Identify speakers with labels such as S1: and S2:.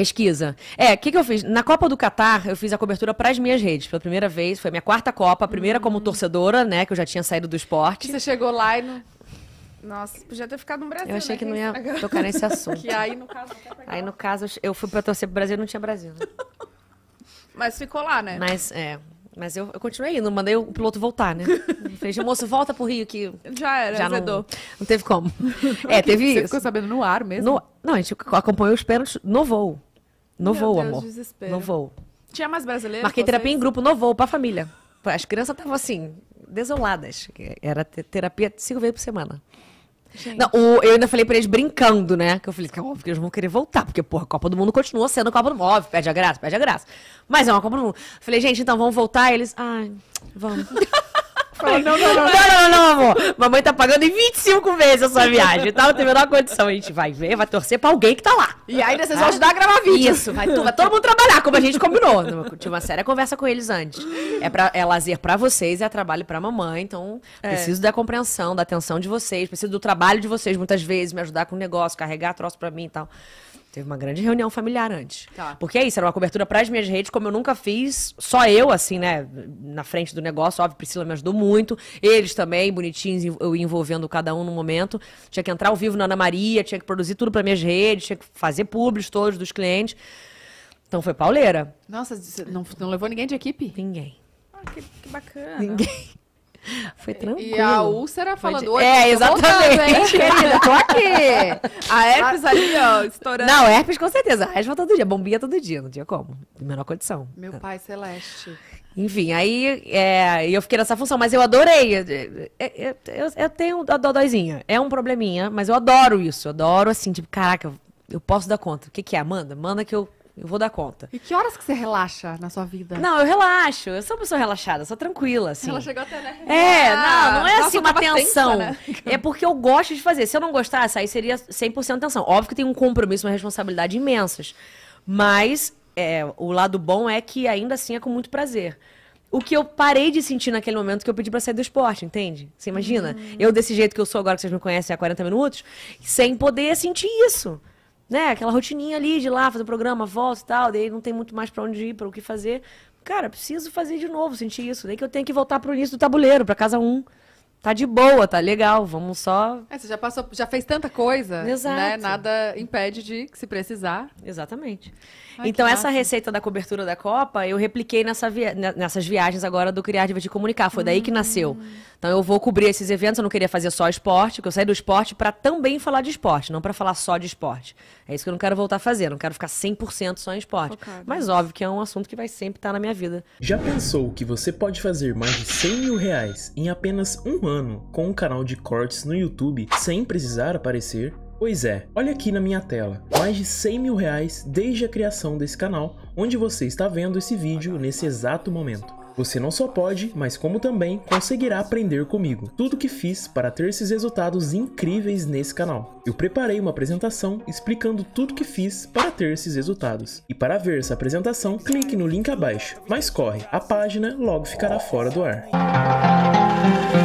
S1: Pesquisa. É, o que, que eu fiz? Na Copa do Catar, eu fiz a cobertura para as minhas redes, pela primeira vez. Foi a minha quarta Copa, a primeira hum. como torcedora, né? Que eu já tinha saído do esporte. Você chegou lá e não. Nossa, podia ter ficado no Brasil. Eu achei né? que não ia tocar nesse assunto. que aí, no caso, aí, no caso eu fui para torcer pro Brasil e não tinha Brasil. Né? Mas ficou lá, né? Mas, é. Mas eu, eu continuei indo, mandei o piloto voltar, né? Eu falei, moço, volta pro Rio que. Já era, já não, não teve como. É, teve Você isso. ficou sabendo no ar mesmo? No, não, a gente acompanhou os pênaltis no voo.
S2: Não Meu vou, Deus, amor.
S1: Desespero. Não vou. Tinha mais brasileiros? Marquei terapia em grupo, não vou, pra família. As crianças estavam assim, desoladas. Era terapia cinco vezes por semana. Gente. Não, o, eu ainda falei pra eles brincando, né? Que eu falei, que é óbvio que eles vão querer voltar, porque, porra, a Copa do Mundo continua sendo a Copa do Mundo. Óbvio, pede a graça, pede a graça. Mas é uma Copa do Mundo. Falei, gente, então vamos voltar? Eles, ai, vamos.
S2: não, não, não, não,
S1: não, amor. Mamãe tá pagando em 25 vezes a sua viagem, tá? Não tem a menor condição. A gente vai ver, vai torcer pra alguém que tá lá. E aí vocês vão ajudar a gravar vídeo. Isso, vai, vai todo mundo trabalhar, como a gente combinou. Tinha uma séria conversa com eles antes. É, pra, é lazer pra vocês, é trabalho pra mamãe. Então, é. preciso da compreensão, da atenção de vocês. Preciso do trabalho de vocês, muitas vezes, me ajudar com o negócio, carregar troço pra mim e tal. Teve uma grande reunião familiar antes. Tá. Porque é isso, era uma cobertura para as minhas redes, como eu nunca fiz, só eu, assim, né, na frente do negócio. Óbvio, Priscila me ajudou muito, eles também, bonitinhos, eu envolvendo cada um no momento. Tinha que entrar ao vivo na Ana Maria, tinha que produzir tudo para minhas redes, tinha que fazer públicos todos dos clientes. Então foi pauleira. Nossa, não, não levou ninguém de equipe? Ninguém. Ah, que, que bacana. Ninguém. Foi tranquilo. E a úlcera falando Pode... hoje. É, exatamente. Querida, tô aqui. A herpes ali, ó, estourando. Não, herpes com certeza. A resva todo dia. Bombinha todo dia. Não tinha como. De menor condição. Meu pai celeste. Enfim, aí é, eu fiquei nessa função, mas eu adorei. Eu, eu, eu, eu tenho a dodóizinha. É um probleminha, mas eu adoro isso. Eu adoro assim, tipo, caraca, eu, posso dar conta. O que, que é, manda Manda que eu eu vou dar conta. E que horas que você relaxa na sua vida? Não, eu relaxo. Eu sou uma pessoa relaxada, sou tranquila, assim. Ela chegou até, né? É, não, ah, não é nossa, assim uma tensão. Tensa, né? É porque eu gosto de fazer. Se eu não gostasse, aí seria 100% tensão. Óbvio que tem um compromisso, uma responsabilidade imensas. Mas é, o lado bom é que ainda assim é com muito prazer o que eu parei de sentir naquele momento que eu pedi para sair do esporte, entende? Você imagina? Uhum. Eu desse jeito que eu sou agora que vocês me conhecem há 40 minutos, sem poder sentir isso né, aquela rotininha ali de lá, fazer o programa, volta e tal, daí não tem muito mais para onde ir, para o que fazer. Cara, preciso fazer de novo, sentir isso. Daí que eu tenho que voltar pro início do tabuleiro, para casa um tá de boa, tá legal, vamos só. É, você já passou, já fez tanta coisa, né? Exato. né? Nada impede de se precisar. Exatamente. Ai, então essa massa. receita da cobertura da Copa, eu repliquei nessa via... nessas viagens agora do Criar de Comunicar, foi daí que nasceu. Hum. Então eu vou cobrir esses eventos, eu não queria fazer só esporte, porque eu saí do esporte para também falar de esporte, não para falar só de esporte. É isso que eu não quero voltar a fazer, não quero ficar 100% só em esporte. Mas óbvio que é um assunto que vai sempre estar tá na minha vida. Já pensou que você pode fazer mais de 100 mil reais em apenas um ano? ano com um canal de cortes no YouTube sem precisar aparecer? Pois é, olha aqui na minha tela, mais de 100 mil reais desde a criação desse canal, onde você está vendo esse vídeo nesse exato momento. Você não só pode, mas como também conseguirá aprender comigo tudo que fiz para ter esses resultados incríveis nesse canal. Eu preparei uma apresentação explicando tudo que fiz para ter esses resultados. E para ver essa apresentação, clique no link abaixo. Mas corre, a página logo ficará fora do ar.